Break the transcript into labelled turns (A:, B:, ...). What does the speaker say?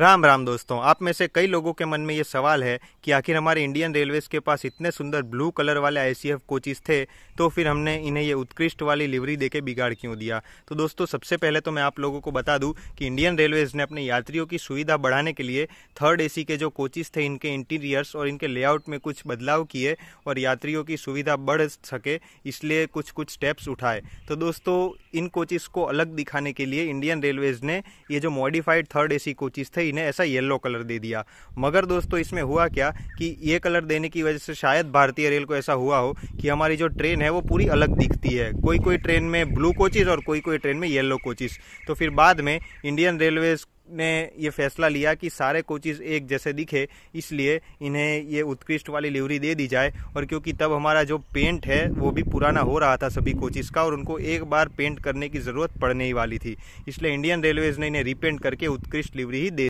A: राम राम दोस्तों आप में से कई लोगों के मन में ये सवाल है कि आखिर हमारे इंडियन रेलवेज़ के पास इतने सुंदर ब्लू कलर वाले आई कोचिज़ थे तो फिर हमने इन्हें ये उत्कृष्ट वाली लिवरी देके बिगाड़ क्यों दिया तो दोस्तों सबसे पहले तो मैं आप लोगों को बता दूं कि इंडियन रेलवेज़ ने अपने यात्रियों की सुविधा बढ़ाने के लिए थर्ड ए के जो कोचिज़ थे इनके इंटीरियर्स और इनके लेआउट में कुछ बदलाव किए और यात्रियों की सुविधा बढ़ सके इसलिए कुछ कुछ स्टेप्स उठाए तो दोस्तों इन कोचिज़ को अलग दिखाने के लिए इंडियन रेलवेज़ ने ये जो मॉडिफाइड थर्ड ए कोचिज़ थे इन्हें ऐसा येलो कलर दे दिया मगर दोस्तों इसमें हुआ क्या कि ये कलर देने की वजह से शायद भारतीय रेल को ऐसा हुआ हो कि हमारी जो ट्रेन है वो पूरी अलग दिखती है कोई कोई ट्रेन में ब्लू कोचिज और कोई कोई ट्रेन में येल्लो कोचिज तो फिर बाद में इंडियन रेलवेज ने ये फैसला लिया कि सारे कोचिज एक जैसे दिखे इसलिए इन्हें ये उत्कृष्ट वाली लिवरी दे दी जाए और क्योंकि तब हमारा जो पेंट है वो भी पुराना हो रहा था सभी कोचिज का और उनको एक बार पेंट करने की ज़रूरत पड़ने ही वाली थी इसलिए इंडियन रेलवेज़ ने इन्हें रिपेंट करके उत्कृष्ट लिवरी ही दे